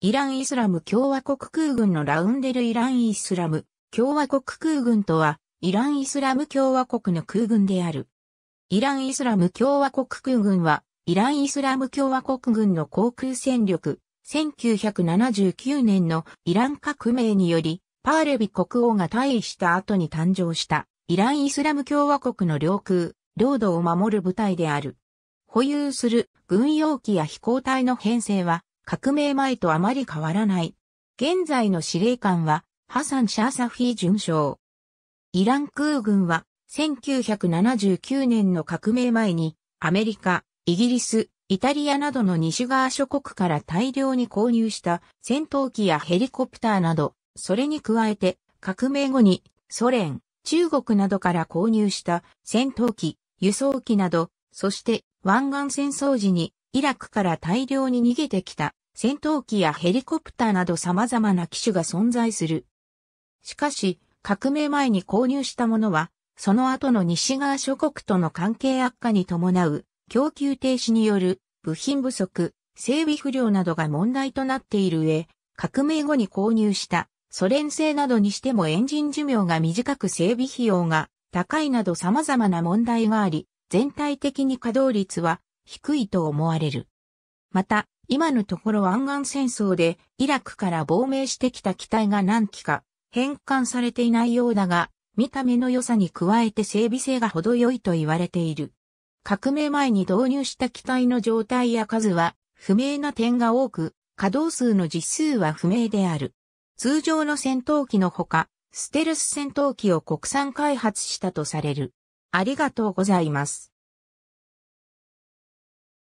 イランイスラム共和国空軍のラウンデルイランイスラム共和国空軍とは、イランイスラム共和国の空軍である。イランイスラム共和国空軍は、イランイスラム共和国軍の航空戦力、1979年のイラン革命により、パーレビ国王が退位した後に誕生した、イランイスラム共和国の領空、領土を守る部隊である。保有する軍用機や飛行隊の編成は、革命前とあまり変わらない。現在の司令官は、ハサン・シャーサフィー准将。イラン空軍は、1979年の革命前に、アメリカ、イギリス、イタリアなどの西側諸国から大量に購入した戦闘機やヘリコプターなど、それに加えて革命後にソ連、中国などから購入した戦闘機、輸送機など、そして湾岸戦争時にイラクから大量に逃げてきた戦闘機やヘリコプターなど様々な機種が存在する。しかし、革命前に購入したものは、その後の西側諸国との関係悪化に伴う、供給停止による部品不足、整備不良などが問題となっている上、革命後に購入したソ連製などにしてもエンジン寿命が短く整備費用が高いなど様々な問題があり、全体的に稼働率は低いと思われる。また、今のところ湾岸戦争でイラクから亡命してきた機体が何機か返還されていないようだが、見た目の良さに加えて整備性が程よいと言われている。革命前に導入した機体の状態や数は不明な点が多く、稼働数の実数は不明である。通常の戦闘機のほか、ステルス戦闘機を国産開発したとされる。ありがとうございます。